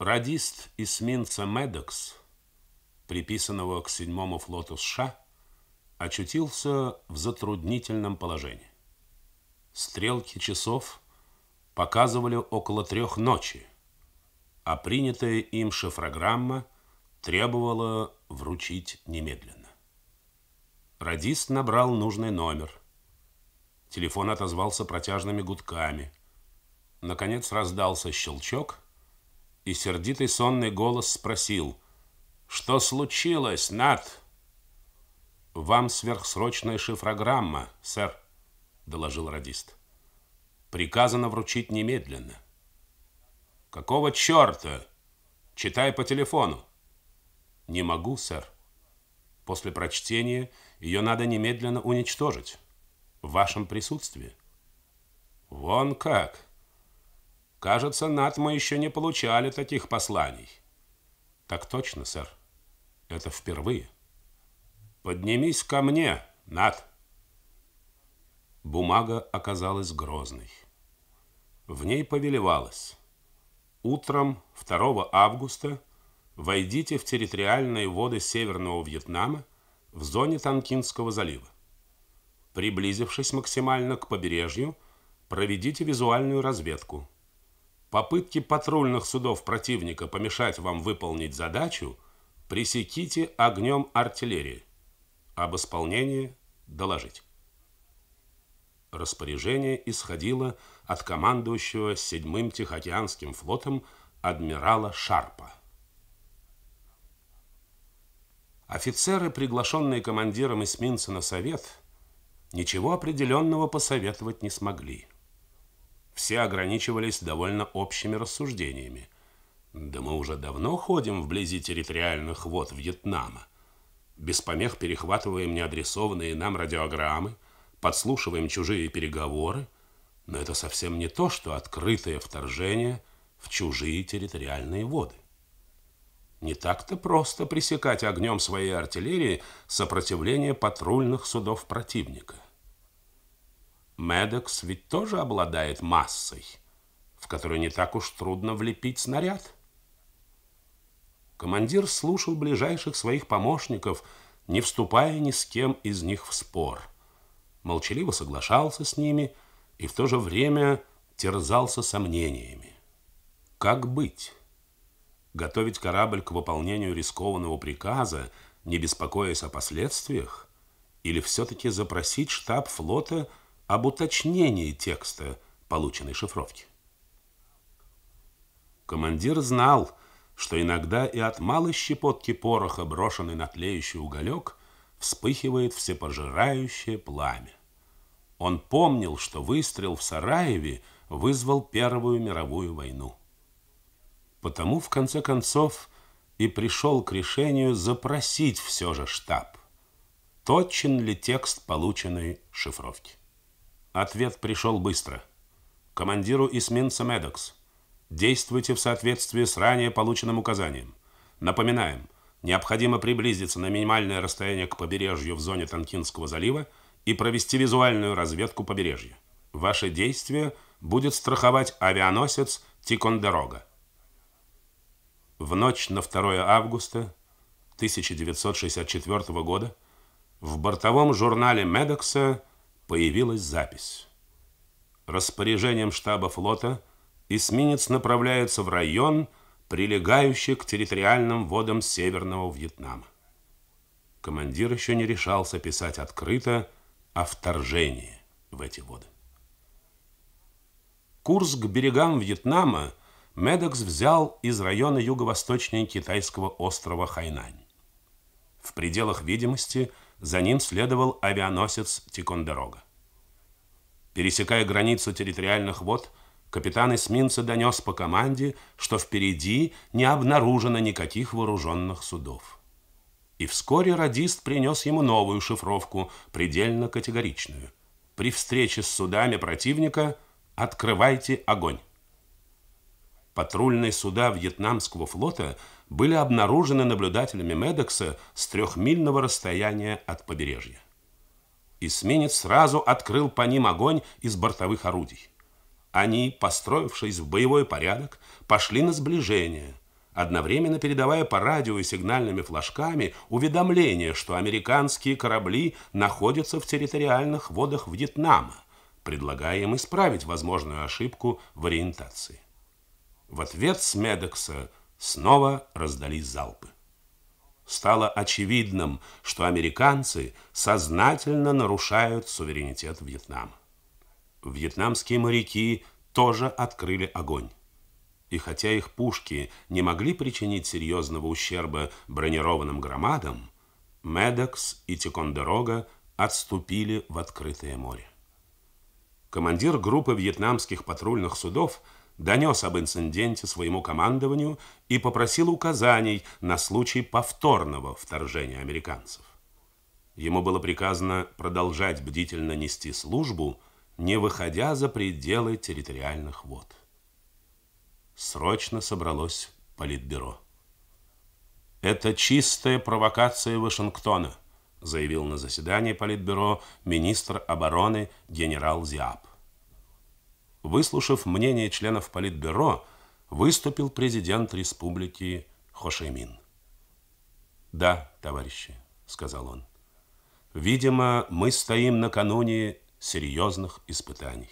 Радист эсминца «Медокс», приписанного к седьмому флоту США, очутился в затруднительном положении. Стрелки часов показывали около трех ночи, а принятая им шифрограмма требовала вручить немедленно. Радист набрал нужный номер. Телефон отозвался протяжными гудками. Наконец раздался щелчок – и сердитый сонный голос спросил, «Что случилось, Над?» «Вам сверхсрочная шифрограмма, сэр», — доложил радист. «Приказано вручить немедленно». «Какого чёрта? Читай по телефону». «Не могу, сэр. После прочтения ее надо немедленно уничтожить. В вашем присутствии». «Вон как!» Кажется, мы еще не получали таких посланий. Так точно, сэр. Это впервые. Поднимись ко мне, Нат. Бумага оказалась грозной. В ней повелевалось. Утром 2 августа войдите в территориальные воды Северного Вьетнама в зоне Танкинского залива. Приблизившись максимально к побережью, проведите визуальную разведку – Попытки патрульных судов противника помешать вам выполнить задачу пресеките огнем артиллерии. Об исполнении доложить. Распоряжение исходило от командующего седьмым Тихоокеанским флотом адмирала Шарпа. Офицеры, приглашенные командиром эсминца на совет, ничего определенного посоветовать не смогли все ограничивались довольно общими рассуждениями. Да мы уже давно ходим вблизи территориальных вод Вьетнама. Без помех перехватываем неадресованные нам радиограммы, подслушиваем чужие переговоры, но это совсем не то, что открытое вторжение в чужие территориальные воды. Не так-то просто пресекать огнем своей артиллерии сопротивление патрульных судов противника. Медокс ведь тоже обладает массой, в которую не так уж трудно влепить снаряд. Командир слушал ближайших своих помощников, не вступая ни с кем из них в спор. Молчаливо соглашался с ними и в то же время терзался сомнениями. Как быть? Готовить корабль к выполнению рискованного приказа, не беспокоясь о последствиях? Или все-таки запросить штаб флота – об уточнении текста полученной шифровки. Командир знал, что иногда и от малой щепотки пороха, брошенной на тлеющий уголек, вспыхивает всепожирающее пламя. Он помнил, что выстрел в Сараеве вызвал Первую мировую войну. Потому, в конце концов, и пришел к решению запросить все же штаб, точен ли текст полученной шифровки. Ответ пришел быстро. Командиру эсминца Медокс. Действуйте в соответствии с ранее полученным указанием. Напоминаем, необходимо приблизиться на минимальное расстояние к побережью в зоне Танкинского залива и провести визуальную разведку побережья. Ваши действия будет страховать авианосец Тикондорога. В ночь на 2 августа 1964 года в бортовом журнале Медокса появилась запись. Распоряжением штаба флота эсминец направляется в район, прилегающий к территориальным водам Северного Вьетнама. Командир еще не решался писать открыто о вторжении в эти воды. Курс к берегам Вьетнама Медекс взял из района юго-восточнее китайского острова Хайнань. В пределах видимости – за ним следовал авианосец Тикондорога. Пересекая границу территориальных вод, капитан эсминца донес по команде, что впереди не обнаружено никаких вооруженных судов. И вскоре радист принес ему новую шифровку, предельно категоричную. «При встрече с судами противника открывайте огонь». Патрульные суда Вьетнамского флота – были обнаружены наблюдателями Медекса с трехмильного расстояния от побережья. Эсминец сразу открыл по ним огонь из бортовых орудий. Они, построившись в боевой порядок, пошли на сближение, одновременно передавая по радио и сигнальными флажками уведомление, что американские корабли находятся в территориальных водах Вьетнама, предлагая им исправить возможную ошибку в ориентации. В ответ с Медекса Снова раздались залпы. Стало очевидным, что американцы сознательно нарушают суверенитет Вьетнама. Вьетнамские моряки тоже открыли огонь. И хотя их пушки не могли причинить серьезного ущерба бронированным громадам, Медекс и Тикондерога отступили в открытое море. Командир группы вьетнамских патрульных судов – донес об инциденте своему командованию и попросил указаний на случай повторного вторжения американцев. Ему было приказано продолжать бдительно нести службу, не выходя за пределы территориальных вод. Срочно собралось Политбюро. «Это чистая провокация Вашингтона», заявил на заседании Политбюро министр обороны генерал Зиап. Выслушав мнение членов Политбюро, выступил президент республики Хошимин. «Да, товарищи», — сказал он, — «видимо, мы стоим накануне серьезных испытаний.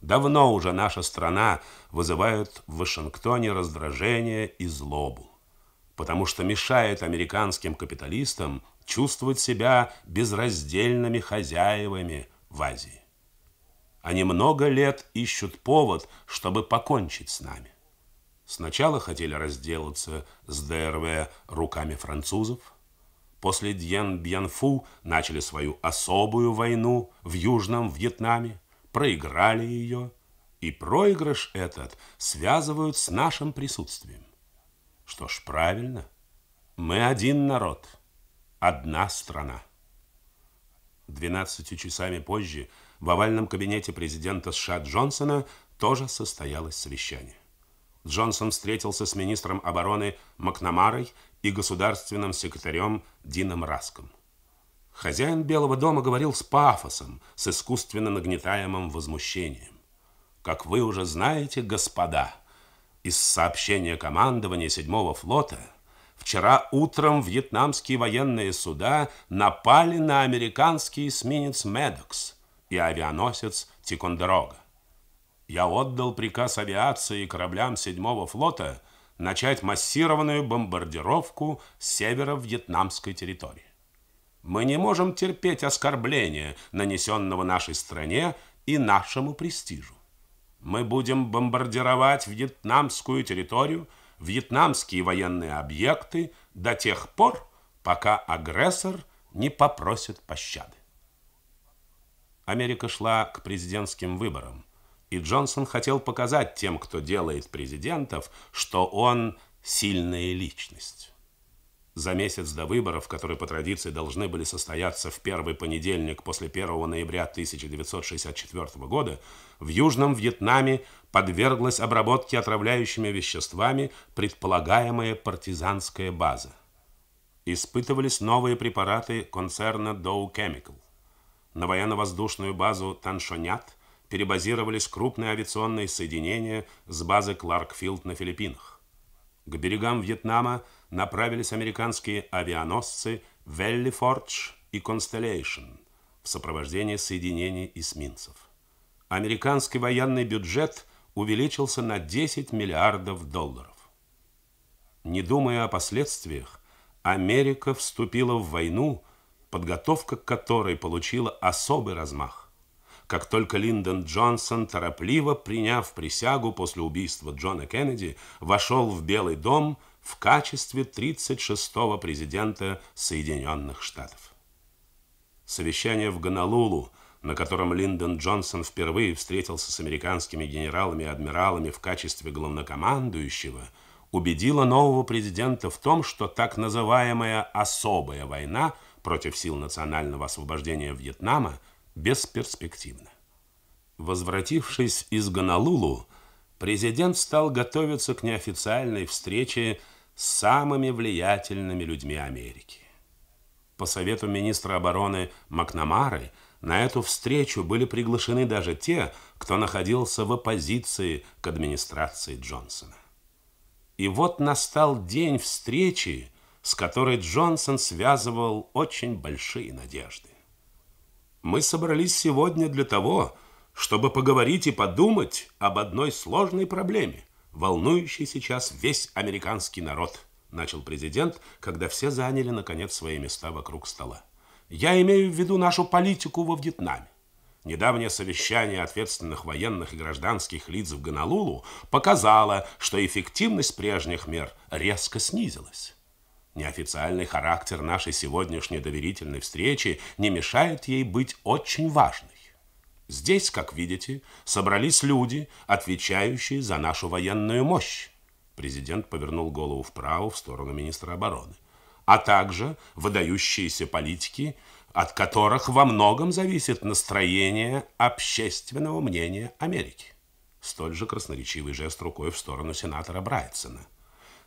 Давно уже наша страна вызывает в Вашингтоне раздражение и злобу, потому что мешает американским капиталистам чувствовать себя безраздельными хозяевами в Азии. Они много лет ищут повод, чтобы покончить с нами. Сначала хотели разделаться с ДРВ руками французов. После Дьен-Бьянфу начали свою особую войну в Южном Вьетнаме, проиграли ее, и проигрыш этот связывают с нашим присутствием. Что ж, правильно, мы один народ, одна страна. Двенадцатью часами позже – в овальном кабинете президента США Джонсона тоже состоялось совещание. Джонсон встретился с министром обороны Макнамарой и государственным секретарем Дином Раском. Хозяин Белого дома говорил с пафосом, с искусственно нагнетаемым возмущением. Как вы уже знаете, господа, из сообщения командования 7-го флота вчера утром вьетнамские военные суда напали на американский эсминец Медокс и авианосец Тикондерога. Я отдал приказ авиации и кораблям 7-го флота начать массированную бомбардировку с севера вьетнамской территории. Мы не можем терпеть оскорбления, нанесенного нашей стране и нашему престижу. Мы будем бомбардировать вьетнамскую территорию, вьетнамские военные объекты до тех пор, пока агрессор не попросит пощады. Америка шла к президентским выборам, и Джонсон хотел показать тем, кто делает президентов, что он сильная личность. За месяц до выборов, которые по традиции должны были состояться в первый понедельник после 1 ноября 1964 года, в Южном Вьетнаме подверглась обработке отравляющими веществами предполагаемая партизанская база. Испытывались новые препараты концерна Dow Chemical. На военно-воздушную базу Таншонят перебазировались крупные авиационные соединения с базы Кларкфилд на Филиппинах. К берегам Вьетнама направились американские авианосцы Веллифордж и Constellation в сопровождении соединений эсминцев. Американский военный бюджет увеличился на 10 миллиардов долларов. Не думая о последствиях, Америка вступила в войну подготовка к которой получила особый размах. Как только Линдон Джонсон, торопливо приняв присягу после убийства Джона Кеннеди, вошел в Белый дом в качестве 36-го президента Соединенных Штатов. Совещание в Гонолулу на котором Линдон Джонсон впервые встретился с американскими генералами и адмиралами в качестве главнокомандующего, убедило нового президента в том, что так называемая «особая война» против сил национального освобождения Вьетнама бесперспективно. Возвратившись из Гонолулу, президент стал готовиться к неофициальной встрече с самыми влиятельными людьми Америки. По совету министра обороны Макнамары на эту встречу были приглашены даже те, кто находился в оппозиции к администрации Джонсона. И вот настал день встречи, с которой Джонсон связывал очень большие надежды. Мы собрались сегодня для того, чтобы поговорить и подумать об одной сложной проблеме, волнующей сейчас весь американский народ, начал президент, когда все заняли, наконец, свои места вокруг стола. Я имею в виду нашу политику во Вьетнаме. Недавнее совещание ответственных военных и гражданских лиц в Гонолулу показало, что эффективность прежних мер резко снизилась. Неофициальный характер нашей сегодняшней доверительной встречи не мешает ей быть очень важной. Здесь, как видите, собрались люди, отвечающие за нашу военную мощь. Президент повернул голову вправо в сторону министра обороны. А также выдающиеся политики, от которых во многом зависит настроение общественного мнения Америки. Столь же красноречивый жест рукой в сторону сенатора Брайтсона.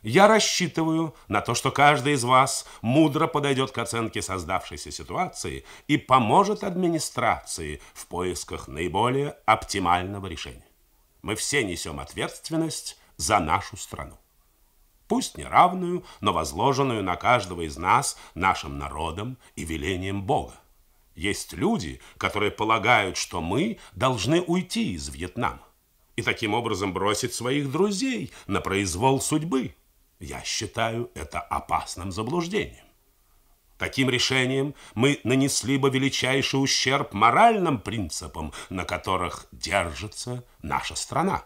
Я рассчитываю на то, что каждый из вас мудро подойдет к оценке создавшейся ситуации и поможет администрации в поисках наиболее оптимального решения. Мы все несем ответственность за нашу страну. Пусть неравную, но возложенную на каждого из нас нашим народом и велением Бога. Есть люди, которые полагают, что мы должны уйти из Вьетнама и таким образом бросить своих друзей на произвол судьбы – я считаю это опасным заблуждением. Таким решением мы нанесли бы величайший ущерб моральным принципам, на которых держится наша страна.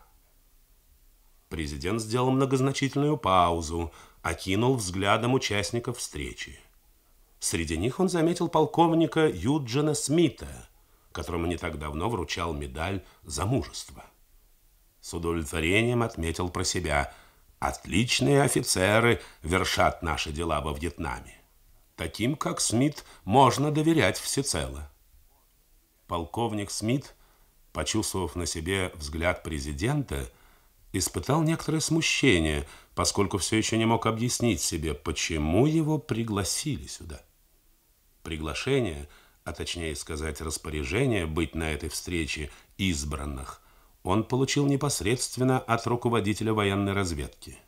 Президент сделал многозначительную паузу, окинул взглядом участников встречи. Среди них он заметил полковника Юджина Смита, которому не так давно вручал медаль за мужество. С удовлетворением отметил про себя – Отличные офицеры вершат наши дела во Вьетнаме. Таким, как Смит, можно доверять всецело. Полковник Смит, почувствовав на себе взгляд президента, испытал некоторое смущение, поскольку все еще не мог объяснить себе, почему его пригласили сюда. Приглашение, а точнее сказать распоряжение быть на этой встрече избранных, он получил непосредственно от руководителя военной разведки.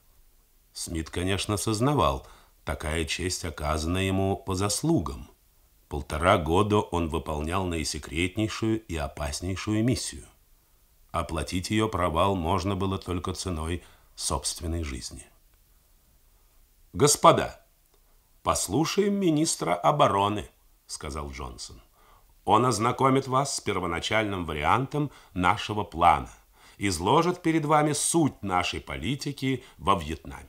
Смит, конечно, сознавал, такая честь оказана ему по заслугам. Полтора года он выполнял наисекретнейшую и опаснейшую миссию. Оплатить ее провал можно было только ценой собственной жизни. «Господа, послушаем министра обороны», — сказал Джонсон. Он ознакомит вас с первоначальным вариантом нашего плана, изложит перед вами суть нашей политики во Вьетнаме.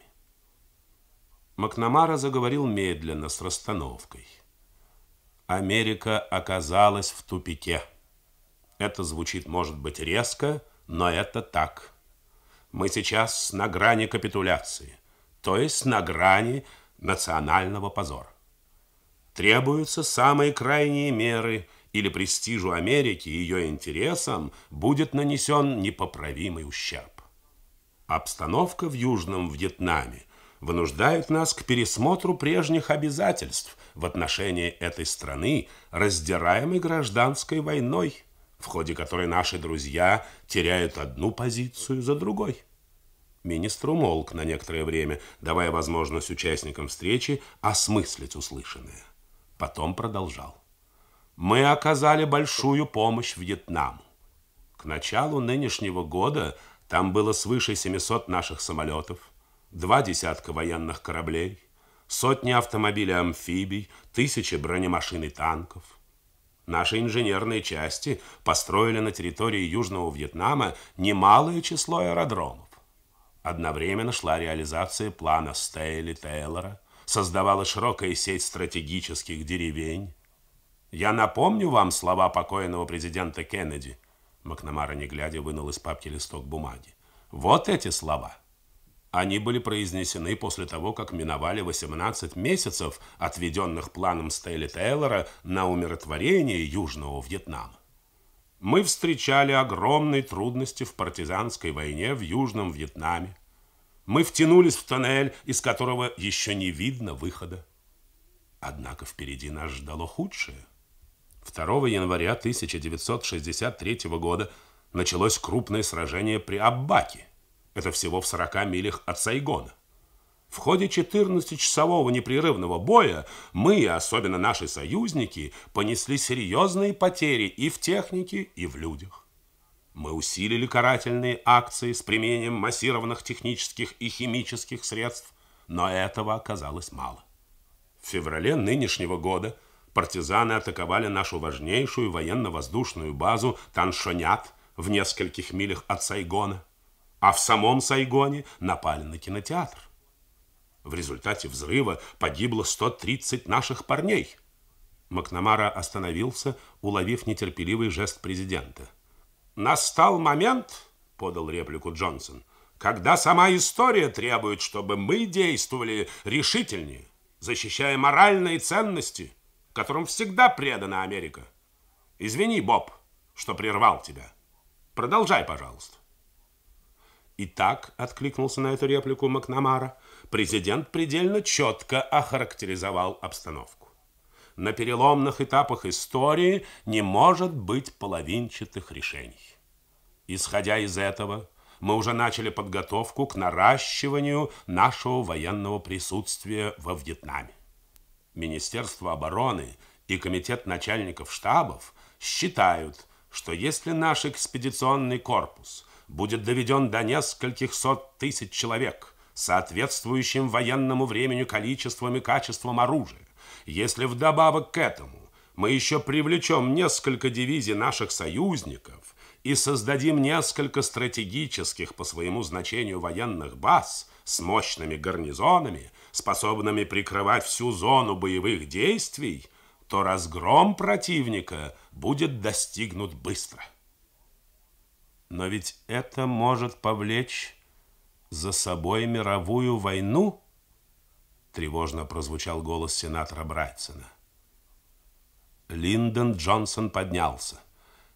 Макнамара заговорил медленно, с расстановкой. Америка оказалась в тупике. Это звучит, может быть, резко, но это так. Мы сейчас на грани капитуляции, то есть на грани национального позора. Требуются самые крайние меры – или престижу Америки и ее интересам будет нанесен непоправимый ущерб. Обстановка в Южном Вьетнаме вынуждает нас к пересмотру прежних обязательств в отношении этой страны, раздираемой гражданской войной, в ходе которой наши друзья теряют одну позицию за другой. Министр умолк на некоторое время, давая возможность участникам встречи осмыслить услышанное. Потом продолжал мы оказали большую помощь Вьетнаму. К началу нынешнего года там было свыше 700 наших самолетов, два десятка военных кораблей, сотни автомобилей-амфибий, тысячи бронемашин и танков. Наши инженерные части построили на территории Южного Вьетнама немалое число аэродромов. Одновременно шла реализация плана Стейли Тейлора, создавалась широкая сеть стратегических деревень, я напомню вам слова покойного президента Кеннеди. Макнамара, не глядя, вынул из папки листок бумаги. Вот эти слова. Они были произнесены после того, как миновали 18 месяцев, отведенных планом Стейли Тейлора на умиротворение Южного Вьетнама. Мы встречали огромные трудности в партизанской войне в Южном Вьетнаме. Мы втянулись в тоннель, из которого еще не видно выхода. Однако впереди нас ждало худшее – 2 января 1963 года началось крупное сражение при Аббаке. Это всего в 40 милях от Сайгона. В ходе 14-часового непрерывного боя мы, особенно наши союзники, понесли серьезные потери и в технике, и в людях. Мы усилили карательные акции с применением массированных технических и химических средств, но этого оказалось мало. В феврале нынешнего года – партизаны атаковали нашу важнейшую военно-воздушную базу Таншонят в нескольких милях от Сайгона, а в самом Сайгоне напали на кинотеатр. В результате взрыва погибло 130 наших парней. Макнамара остановился, уловив нетерпеливый жест президента. «Настал момент», — подал реплику Джонсон, «когда сама история требует, чтобы мы действовали решительнее, защищая моральные ценности» которым всегда предана Америка. Извини, Боб, что прервал тебя. Продолжай, пожалуйста. Итак, откликнулся на эту реплику Макнамара, президент предельно четко охарактеризовал обстановку. На переломных этапах истории не может быть половинчатых решений. Исходя из этого, мы уже начали подготовку к наращиванию нашего военного присутствия во Вьетнаме. Министерство обороны и Комитет начальников штабов считают, что если наш экспедиционный корпус будет доведен до нескольких сот тысяч человек соответствующим военному времени количеством и качеством оружия, если вдобавок к этому мы еще привлечем несколько дивизий наших союзников и создадим несколько стратегических по своему значению военных баз с мощными гарнизонами – способными прикрывать всю зону боевых действий, то разгром противника будет достигнут быстро. Но ведь это может повлечь за собой мировую войну, тревожно прозвучал голос сенатора Брайтсона. Линдон Джонсон поднялся.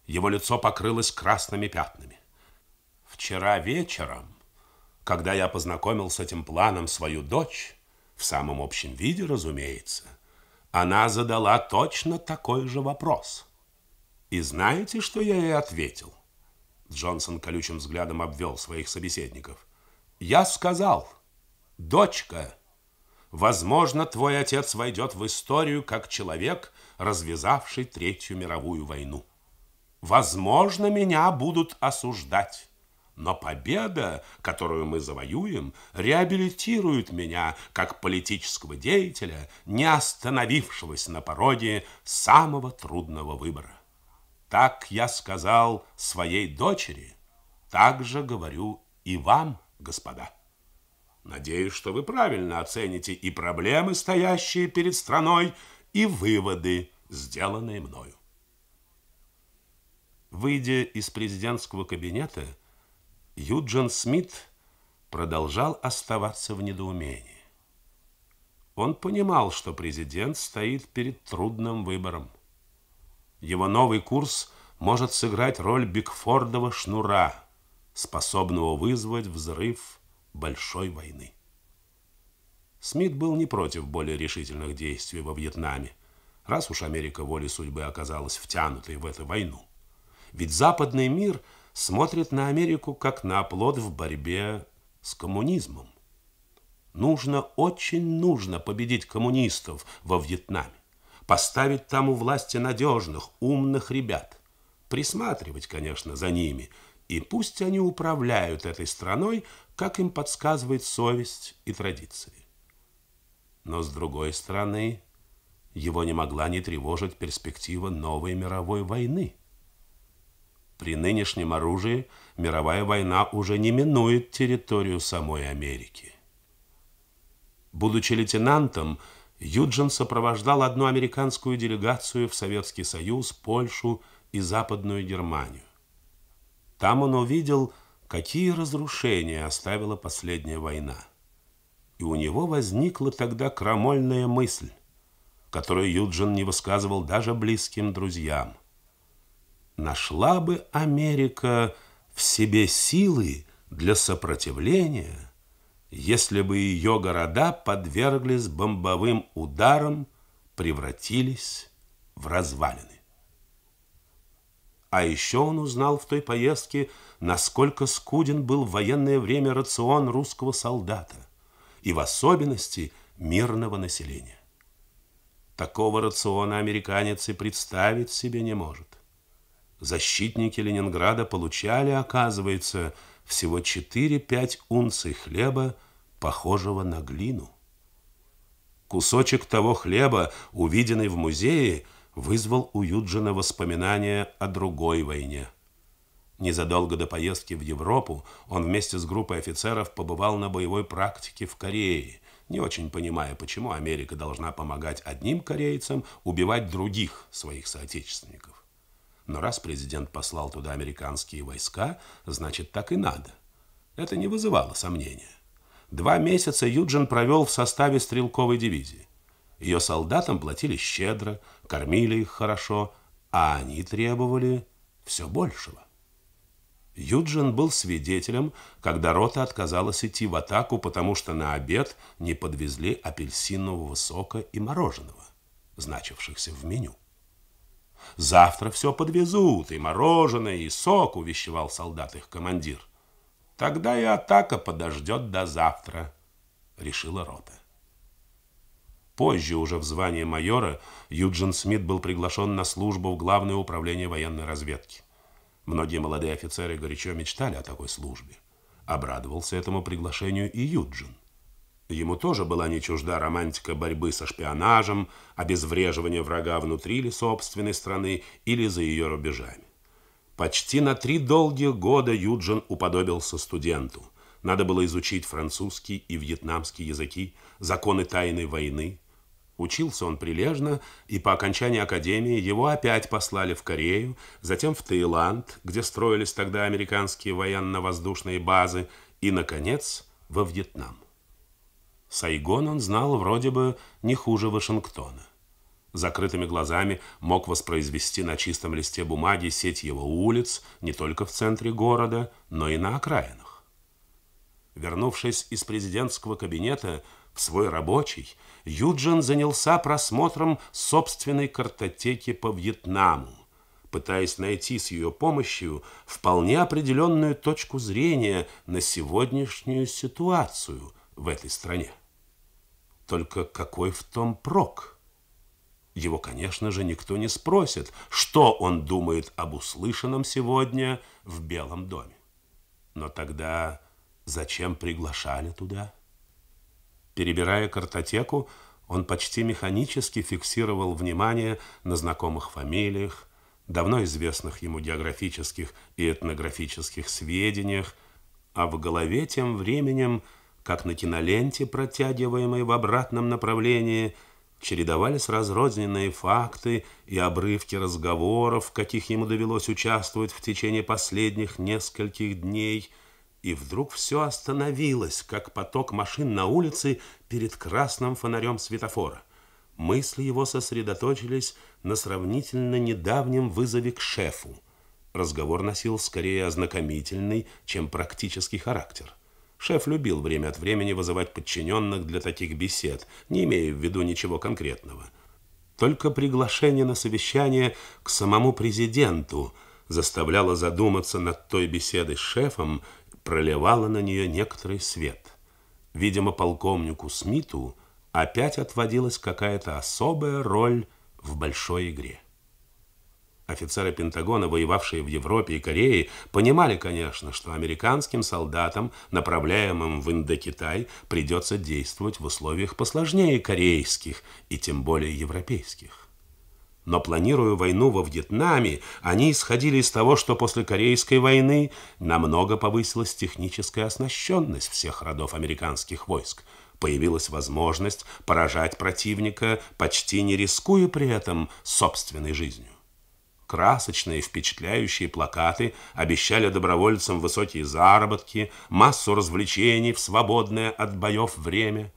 Его лицо покрылось красными пятнами. Вчера вечером, когда я познакомил с этим планом свою дочь, в самом общем виде, разумеется. Она задала точно такой же вопрос. И знаете, что я ей ответил? Джонсон колючим взглядом обвел своих собеседников. Я сказал, дочка, возможно, твой отец войдет в историю как человек, развязавший Третью мировую войну. Возможно, меня будут осуждать. Но победа, которую мы завоюем, реабилитирует меня как политического деятеля, не остановившегося на пороге самого трудного выбора. Так я сказал своей дочери, так же говорю и вам, господа. Надеюсь, что вы правильно оцените и проблемы, стоящие перед страной, и выводы, сделанные мною. Выйдя из президентского кабинета, Юджин Смит продолжал оставаться в недоумении. Он понимал, что президент стоит перед трудным выбором. Его новый курс может сыграть роль Бигфордова шнура, способного вызвать взрыв большой войны. Смит был не против более решительных действий во Вьетнаме, раз уж Америка волей судьбы оказалась втянутой в эту войну. Ведь западный мир – смотрит на Америку как на оплот в борьбе с коммунизмом. Нужно, очень нужно победить коммунистов во Вьетнаме, поставить там у власти надежных, умных ребят, присматривать, конечно, за ними, и пусть они управляют этой страной, как им подсказывает совесть и традиции. Но, с другой стороны, его не могла не тревожить перспектива новой мировой войны – при нынешнем оружии мировая война уже не минует территорию самой Америки. Будучи лейтенантом, Юджин сопровождал одну американскую делегацию в Советский Союз, Польшу и Западную Германию. Там он увидел, какие разрушения оставила последняя война. И у него возникла тогда крамольная мысль, которую Юджин не высказывал даже близким друзьям – нашла бы Америка в себе силы для сопротивления, если бы ее города подверглись бомбовым ударам, превратились в развалины. А еще он узнал в той поездке, насколько скуден был в военное время рацион русского солдата и в особенности мирного населения. Такого рациона американец и представить себе не может. Защитники Ленинграда получали, оказывается, всего 4-5 унций хлеба, похожего на глину. Кусочек того хлеба, увиденный в музее, вызвал у Юджина воспоминания о другой войне. Незадолго до поездки в Европу он вместе с группой офицеров побывал на боевой практике в Корее, не очень понимая, почему Америка должна помогать одним корейцам убивать других своих соотечественников. Но раз президент послал туда американские войска, значит, так и надо. Это не вызывало сомнения. Два месяца Юджин провел в составе стрелковой дивизии. Ее солдатам платили щедро, кормили их хорошо, а они требовали все большего. Юджин был свидетелем, когда рота отказалась идти в атаку, потому что на обед не подвезли апельсинового сока и мороженого, значившихся в меню. Завтра все подвезут, и мороженое, и сок, увещевал солдат их командир. Тогда и атака подождет до завтра, решила рота. Позже, уже в звании майора, Юджин Смит был приглашен на службу в Главное управление военной разведки. Многие молодые офицеры горячо мечтали о такой службе. Обрадовался этому приглашению и Юджин. Ему тоже была не чужда романтика борьбы со шпионажем, обезвреживания врага внутри ли собственной страны или за ее рубежами. Почти на три долгих года Юджин уподобился студенту. Надо было изучить французский и вьетнамский языки, законы тайной войны. Учился он прилежно, и по окончании академии его опять послали в Корею, затем в Таиланд, где строились тогда американские военно-воздушные базы, и, наконец, во Вьетнам. Сайгон он знал вроде бы не хуже Вашингтона. Закрытыми глазами мог воспроизвести на чистом листе бумаги сеть его улиц не только в центре города, но и на окраинах. Вернувшись из президентского кабинета в свой рабочий, Юджин занялся просмотром собственной картотеки по Вьетнаму, пытаясь найти с ее помощью вполне определенную точку зрения на сегодняшнюю ситуацию – в этой стране. Только какой в том прок? Его, конечно же, никто не спросит, что он думает об услышанном сегодня в Белом доме. Но тогда зачем приглашали туда? Перебирая картотеку, он почти механически фиксировал внимание на знакомых фамилиях, давно известных ему географических и этнографических сведениях, а в голове тем временем – как на киноленте, протягиваемой в обратном направлении, чередовались разрозненные факты и обрывки разговоров, в каких ему довелось участвовать в течение последних нескольких дней. И вдруг все остановилось, как поток машин на улице перед красным фонарем светофора. Мысли его сосредоточились на сравнительно недавнем вызове к шефу. Разговор носил скорее ознакомительный, чем практический характер. Шеф любил время от времени вызывать подчиненных для таких бесед, не имея в виду ничего конкретного. Только приглашение на совещание к самому президенту заставляло задуматься над той беседой с шефом, проливало на нее некоторый свет. Видимо, полковнику Смиту опять отводилась какая-то особая роль в большой игре. Офицеры Пентагона, воевавшие в Европе и Корее, понимали, конечно, что американским солдатам, направляемым в Индокитай, придется действовать в условиях посложнее корейских и тем более европейских. Но планируя войну во Вьетнаме, они исходили из того, что после Корейской войны намного повысилась техническая оснащенность всех родов американских войск – появилась возможность поражать противника, почти не рискуя при этом собственной жизнью. Красочные, впечатляющие плакаты обещали добровольцам высокие заработки, массу развлечений в свободное от боев время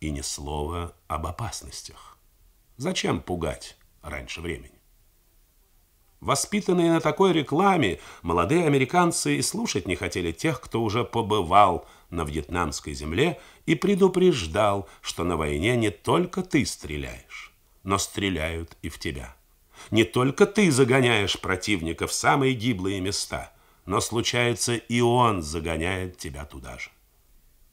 и ни слова об опасностях. Зачем пугать раньше времени? Воспитанные на такой рекламе, молодые американцы и слушать не хотели тех, кто уже побывал на вьетнамской земле и предупреждал, что на войне не только ты стреляешь, но стреляют и в тебя. Не только ты загоняешь противника в самые гиблые места, но случается и он загоняет тебя туда же.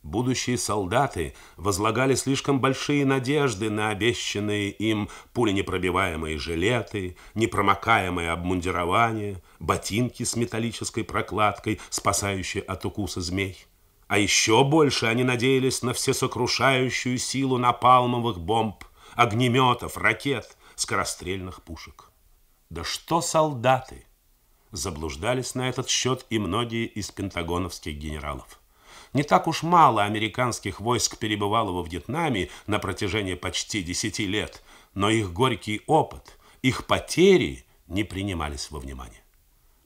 Будущие солдаты возлагали слишком большие надежды на обещанные им пуленепробиваемые жилеты, непромокаемое обмундирование, ботинки с металлической прокладкой, спасающие от укуса змей. А еще больше они надеялись на всесокрушающую силу напалмовых бомб, огнеметов, ракет, скорострельных пушек. Да что солдаты! Заблуждались на этот счет и многие из пентагоновских генералов. Не так уж мало американских войск перебывало во Вьетнаме на протяжении почти 10 лет, но их горький опыт, их потери не принимались во внимание.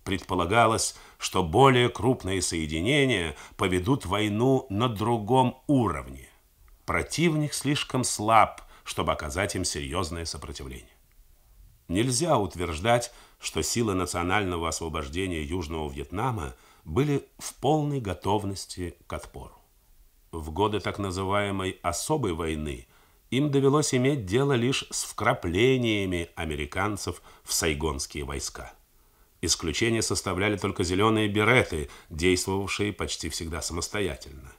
Предполагалось, что более крупные соединения поведут войну на другом уровне. Противник слишком слаб, чтобы оказать им серьезное сопротивление. Нельзя утверждать, что силы национального освобождения Южного Вьетнама были в полной готовности к отпору. В годы так называемой «особой войны» им довелось иметь дело лишь с вкраплениями американцев в сайгонские войска. Исключение составляли только зеленые береты, действовавшие почти всегда самостоятельно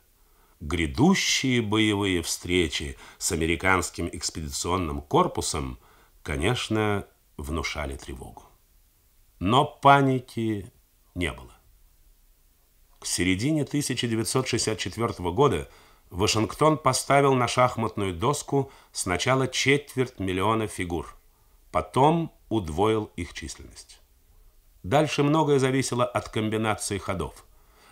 грядущие боевые встречи с американским экспедиционным корпусом, конечно, внушали тревогу. Но паники не было. К середине 1964 года Вашингтон поставил на шахматную доску сначала четверть миллиона фигур, потом удвоил их численность. Дальше многое зависело от комбинации ходов –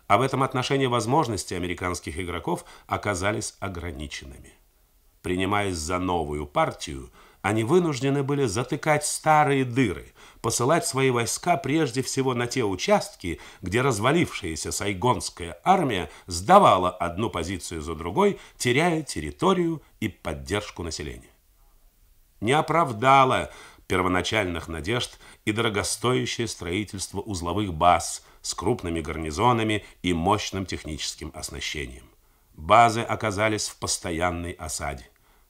а в этом отношении возможности американских игроков оказались ограниченными. Принимаясь за новую партию, они вынуждены были затыкать старые дыры, посылать свои войска прежде всего на те участки, где развалившаяся сайгонская армия сдавала одну позицию за другой, теряя территорию и поддержку населения. Не оправдала первоначальных надежд и дорогостоящее строительство узловых баз, с крупными гарнизонами и мощным техническим оснащением. Базы оказались в постоянной осаде.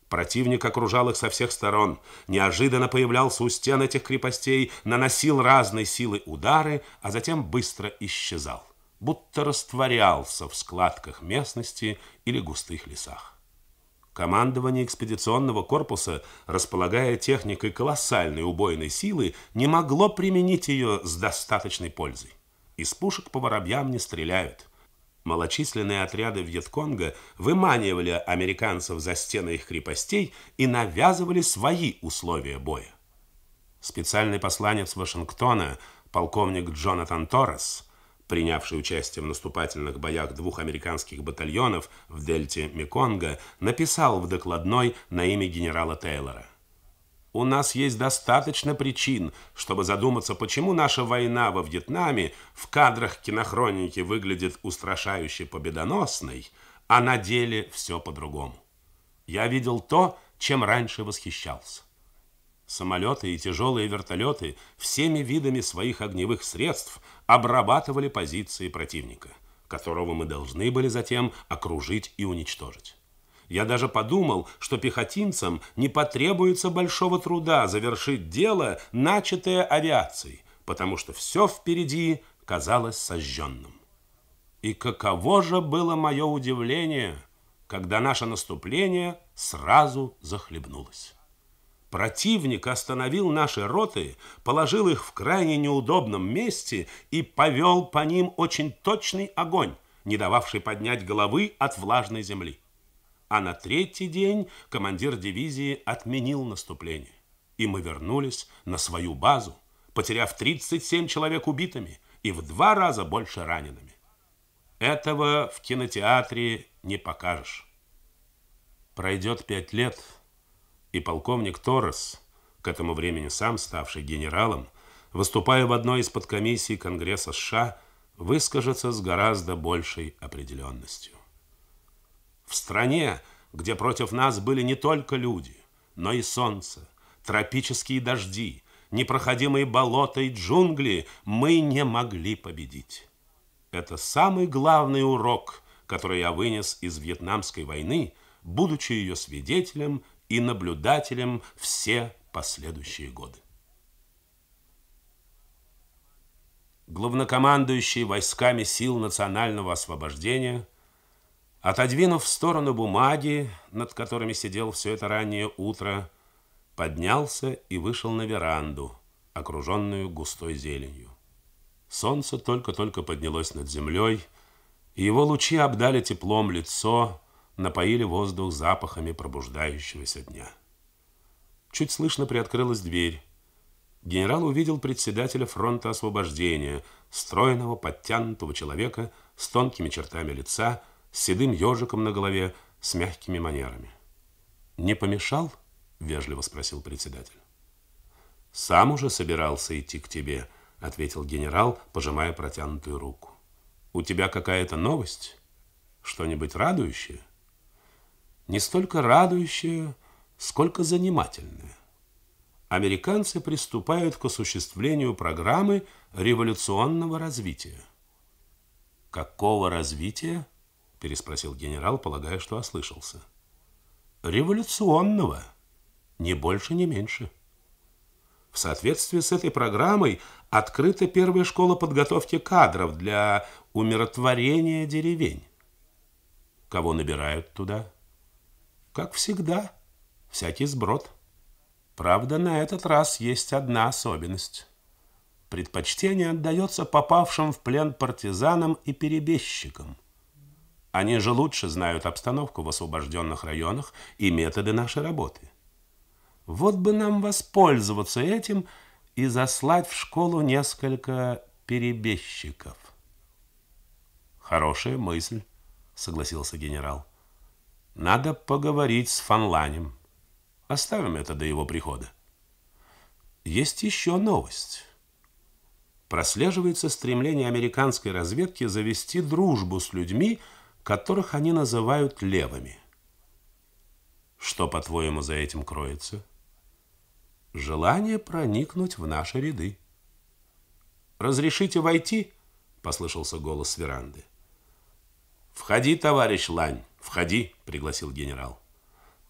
Противник окружал их со всех сторон, неожиданно появлялся у стен этих крепостей, наносил разной силы удары, а затем быстро исчезал, будто растворялся в складках местности или густых лесах. Командование экспедиционного корпуса, располагая техникой колоссальной убойной силы, не могло применить ее с достаточной пользой. Из пушек по воробьям не стреляют. Малочисленные отряды Вьетконга выманивали американцев за стены их крепостей и навязывали свои условия боя. Специальный посланец Вашингтона, полковник Джонатан Торрес – принявший участие в наступательных боях двух американских батальонов в дельте Меконга, написал в докладной на имя генерала Тейлора – у нас есть достаточно причин, чтобы задуматься, почему наша война во Вьетнаме в кадрах кинохроники выглядит устрашающе победоносной, а на деле все по-другому. Я видел то, чем раньше восхищался. Самолеты и тяжелые вертолеты всеми видами своих огневых средств обрабатывали позиции противника, которого мы должны были затем окружить и уничтожить. Я даже подумал, что пехотинцам не потребуется большого труда завершить дело, начатое авиацией, потому что все впереди казалось сожженным. И каково же было мое удивление, когда наше наступление сразу захлебнулось. Противник остановил наши роты, положил их в крайне неудобном месте и повел по ним очень точный огонь, не дававший поднять головы от влажной земли. А на третий день командир дивизии отменил наступление. И мы вернулись на свою базу, потеряв 37 человек убитыми и в два раза больше ранеными. Этого в кинотеатре не покажешь. Пройдет пять лет, и полковник Торрес, к этому времени сам ставший генералом, выступая в одной из подкомиссий Конгресса США, выскажется с гораздо большей определенностью. В стране, где против нас были не только люди, но и солнце, тропические дожди, непроходимые болота и джунгли, мы не могли победить. Это самый главный урок, который я вынес из Вьетнамской войны, будучи ее свидетелем и наблюдателем все последующие годы. Главнокомандующий войсками сил национального освобождения – Отодвинув в сторону бумаги, над которыми сидел все это раннее утро, поднялся и вышел на веранду, окруженную густой зеленью. Солнце только-только поднялось над землей, и его лучи обдали теплом лицо, напоили воздух запахами пробуждающегося дня. Чуть слышно приоткрылась дверь. Генерал увидел председателя фронта освобождения, стройного, подтянутого человека с тонкими чертами лица, с седым ежиком на голове, с мягкими манерами. «Не помешал?» — вежливо спросил председатель. «Сам уже собирался идти к тебе», — ответил генерал, пожимая протянутую руку. «У тебя какая-то новость? Что-нибудь радующее?» «Не столько радующее, сколько занимательное. Американцы приступают к осуществлению программы революционного развития». «Какого развития?» — переспросил генерал, полагая, что ослышался. «Революционного. Не больше, не меньше». В соответствии с этой программой открыта первая школа подготовки кадров для умиротворения деревень. Кого набирают туда? Как всегда, всякий сброд. Правда, на этот раз есть одна особенность. Предпочтение отдается попавшим в плен партизанам и перебежчикам – они же лучше знают обстановку в освобожденных районах и методы нашей работы. Вот бы нам воспользоваться этим и заслать в школу несколько перебежчиков. Хорошая мысль, согласился генерал. Надо поговорить с Фанланем. Оставим это до его прихода. Есть еще новость. Прослеживается стремление американской разведки завести дружбу с людьми, которых они называют левыми. Что, по-твоему, за этим кроется? Желание проникнуть в наши ряды. «Разрешите войти?» — послышался голос с веранды. «Входи, товарищ Лань, входи!» — пригласил генерал.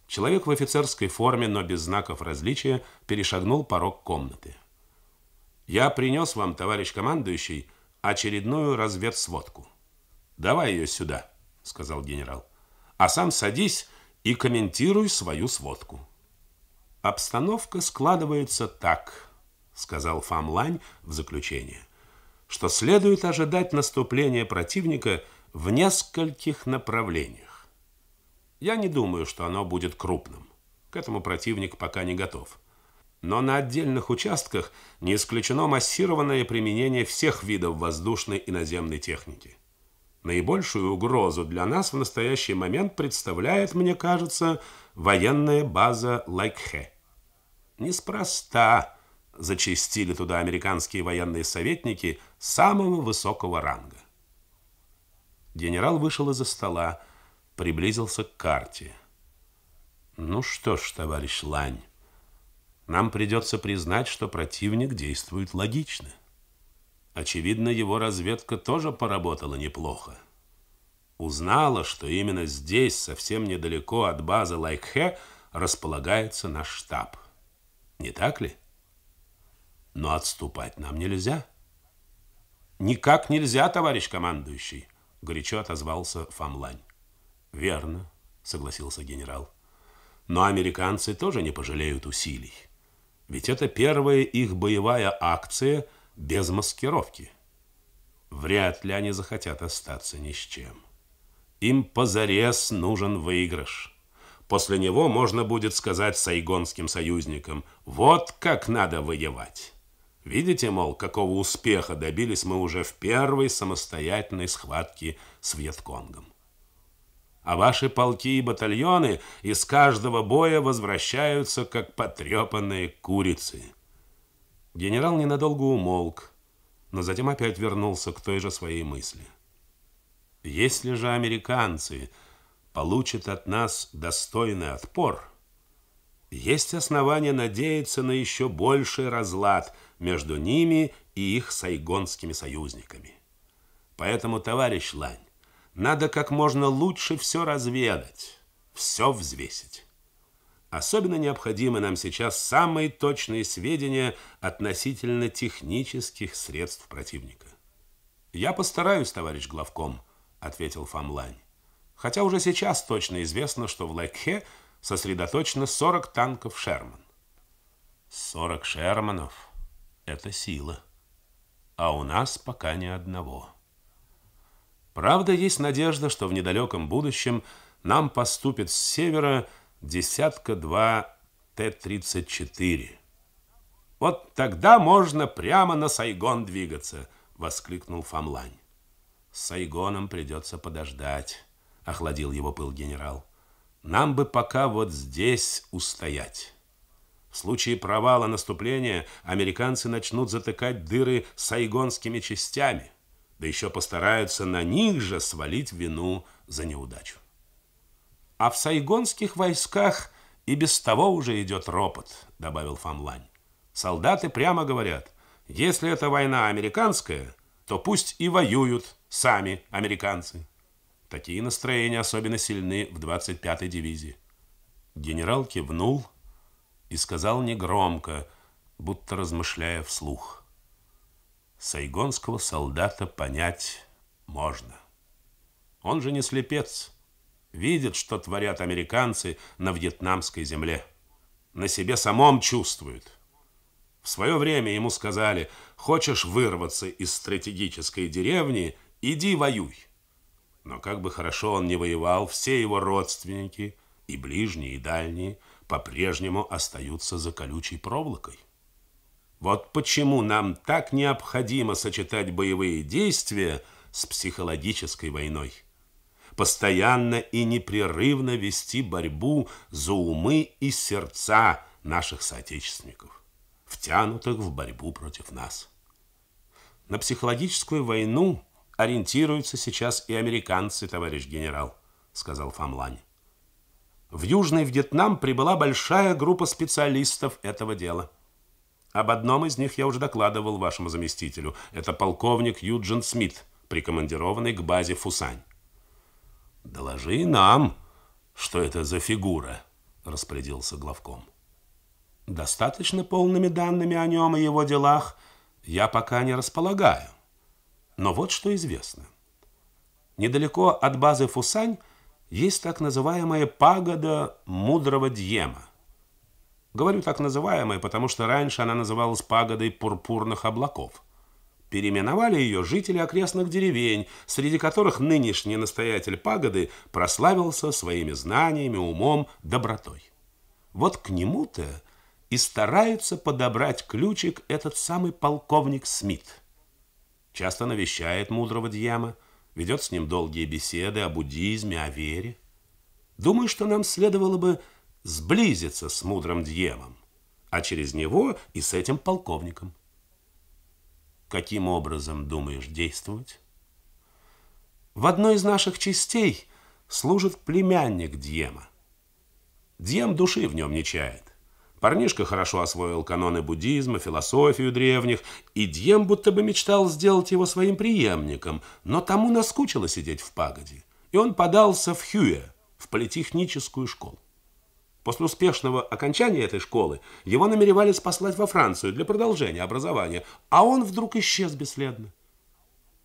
Человек в офицерской форме, но без знаков различия, перешагнул порог комнаты. «Я принес вам, товарищ командующий, очередную разведсводку. Давай ее сюда!» сказал генерал. А сам садись и комментируй свою сводку. Обстановка складывается так, сказал Фамлань в заключение, что следует ожидать наступления противника в нескольких направлениях. Я не думаю, что оно будет крупным. К этому противник пока не готов. Но на отдельных участках не исключено массированное применение всех видов воздушной и наземной техники. Наибольшую угрозу для нас в настоящий момент представляет, мне кажется, военная база Лайкхе. Неспроста зачастили туда американские военные советники самого высокого ранга. Генерал вышел из-за стола, приблизился к карте. «Ну что ж, товарищ Лань, нам придется признать, что противник действует логично. Очевидно, его разведка тоже поработала неплохо. Узнала, что именно здесь, совсем недалеко от базы Лайкхе, располагается наш штаб. Не так ли? Но отступать нам нельзя. Никак нельзя, товарищ командующий, горячо отозвался Фамлань. Верно, согласился генерал. Но американцы тоже не пожалеют усилий. Ведь это первая их боевая акция – без маскировки. Вряд ли они захотят остаться ни с чем. Им позарез нужен выигрыш. После него можно будет сказать сайгонским союзникам, вот как надо воевать. Видите, мол, какого успеха добились мы уже в первой самостоятельной схватке с Вьетконгом. А ваши полки и батальоны из каждого боя возвращаются, как потрепанные курицы – Генерал ненадолго умолк, но затем опять вернулся к той же своей мысли. Если же американцы получат от нас достойный отпор, есть основания надеяться на еще больший разлад между ними и их сайгонскими союзниками. Поэтому, товарищ Лань, надо как можно лучше все разведать, все взвесить. Особенно необходимы нам сейчас самые точные сведения относительно технических средств противника. «Я постараюсь, товарищ главком», — ответил Фамлань. «Хотя уже сейчас точно известно, что в Лайкхе сосредоточено 40 танков «Шерман». 40 «Шерманов» — это сила. А у нас пока ни одного. Правда, есть надежда, что в недалеком будущем нам поступит с севера десятка-два Т-34. «Вот тогда можно прямо на Сайгон двигаться!» — воскликнул Фомлань. «С Сайгоном придется подождать», — охладил его пыл генерал. «Нам бы пока вот здесь устоять». В случае провала наступления американцы начнут затыкать дыры сайгонскими частями, да еще постараются на них же свалить вину за неудачу. А в сайгонских войсках и без того уже идет ропот, добавил Фамлань. Солдаты прямо говорят, если это война американская, то пусть и воюют сами американцы. Такие настроения особенно сильны в 25-й дивизии. Генерал кивнул и сказал негромко, будто размышляя вслух. Сайгонского солдата понять можно. Он же не слепец. Видит, что творят американцы на вьетнамской земле. На себе самом чувствует. В свое время ему сказали, хочешь вырваться из стратегической деревни, иди воюй. Но как бы хорошо он не воевал, все его родственники, и ближние, и дальние, по-прежнему остаются за колючей проволокой. Вот почему нам так необходимо сочетать боевые действия с психологической войной постоянно и непрерывно вести борьбу за умы и сердца наших соотечественников, втянутых в борьбу против нас. На психологическую войну ориентируются сейчас и американцы, товарищ генерал, сказал Фамлань. В Южный Вьетнам прибыла большая группа специалистов этого дела. Об одном из них я уже докладывал вашему заместителю. Это полковник Юджин Смит, прикомандированный к базе Фусань. «Доложи нам, что это за фигура», — распорядился главком. «Достаточно полными данными о нем и его делах я пока не располагаю. Но вот что известно. Недалеко от базы Фусань есть так называемая пагода мудрого Дьема. Говорю так называемая, потому что раньше она называлась пагодой пурпурных облаков. Переименовали ее жители окрестных деревень, среди которых нынешний настоятель пагоды прославился своими знаниями, умом, добротой. Вот к нему-то и старается подобрать ключик этот самый полковник Смит. Часто навещает мудрого Дьяма, ведет с ним долгие беседы о буддизме, о вере. Думаю, что нам следовало бы сблизиться с мудрым Дьемом, а через него и с этим полковником каким образом думаешь действовать? В одной из наших частей служит племянник Дьема. Дьем души в нем не чает. Парнишка хорошо освоил каноны буддизма, философию древних, и Дьем будто бы мечтал сделать его своим преемником, но тому наскучило сидеть в пагоде, и он подался в Хюе, в политехническую школу. После успешного окончания этой школы его намеревались послать во Францию для продолжения образования, а он вдруг исчез бесследно.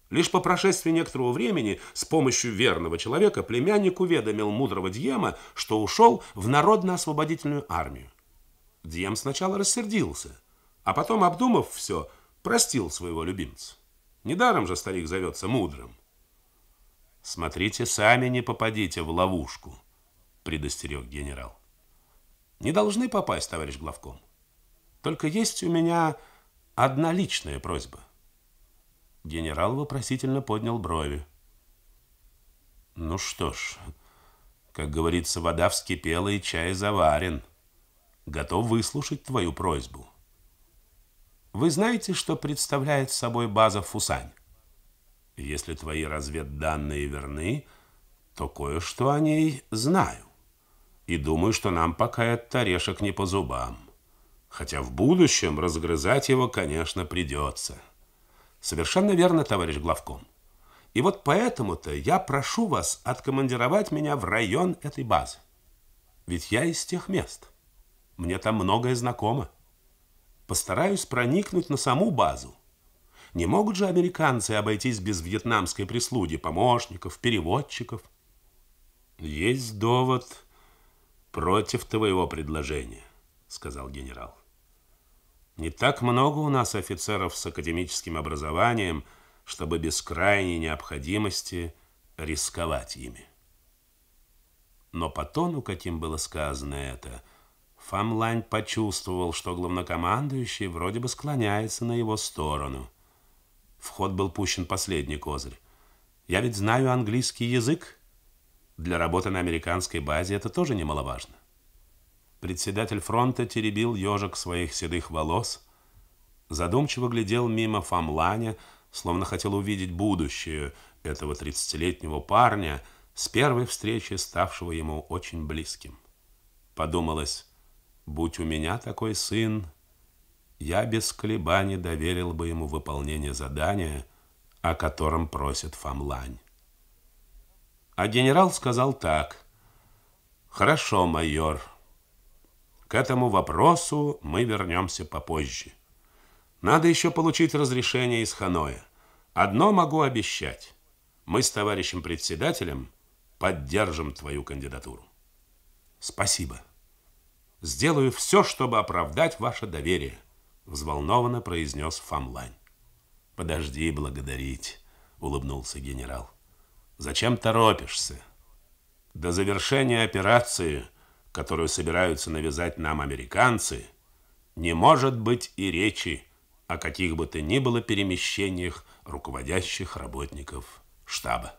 Лишь по прошествии некоторого времени с помощью верного человека племянник уведомил мудрого Дьема, что ушел в народно-освободительную армию. Дьем сначала рассердился, а потом, обдумав все, простил своего любимца. Недаром же старик зовется мудрым. «Смотрите, сами не попадите в ловушку», — предостерег генерал не должны попасть, товарищ главком. Только есть у меня одна личная просьба. Генерал вопросительно поднял брови. Ну что ж, как говорится, вода вскипела и чай заварен. Готов выслушать твою просьбу. Вы знаете, что представляет собой база Фусань? Если твои разведданные верны, то кое-что о ней знаю. И думаю, что нам пока этот орешек не по зубам. Хотя в будущем разгрызать его, конечно, придется. Совершенно верно, товарищ главком. И вот поэтому-то я прошу вас откомандировать меня в район этой базы. Ведь я из тех мест. Мне там многое знакомо. Постараюсь проникнуть на саму базу. Не могут же американцы обойтись без вьетнамской прислуги, помощников, переводчиков? Есть довод, против твоего предложения», — сказал генерал. «Не так много у нас офицеров с академическим образованием, чтобы без крайней необходимости рисковать ими». Но по тону, каким было сказано это, Фамлайн почувствовал, что главнокомандующий вроде бы склоняется на его сторону. В ход был пущен последний козырь. «Я ведь знаю английский язык», для работы на американской базе это тоже немаловажно. Председатель фронта теребил ежик своих седых волос, задумчиво глядел мимо Фамланя, словно хотел увидеть будущее этого 30-летнего парня, с первой встречи ставшего ему очень близким. Подумалось, будь у меня такой сын, я без колебаний доверил бы ему выполнение задания, о котором просит Фамлань. А генерал сказал так. «Хорошо, майор. К этому вопросу мы вернемся попозже. Надо еще получить разрешение из Ханоя. Одно могу обещать. Мы с товарищем председателем поддержим твою кандидатуру. Спасибо. Сделаю все, чтобы оправдать ваше доверие, взволнованно произнес Фамлань. Подожди благодарить, улыбнулся генерал. Зачем торопишься? До завершения операции, которую собираются навязать нам американцы, не может быть и речи о каких бы то ни было перемещениях руководящих работников штаба.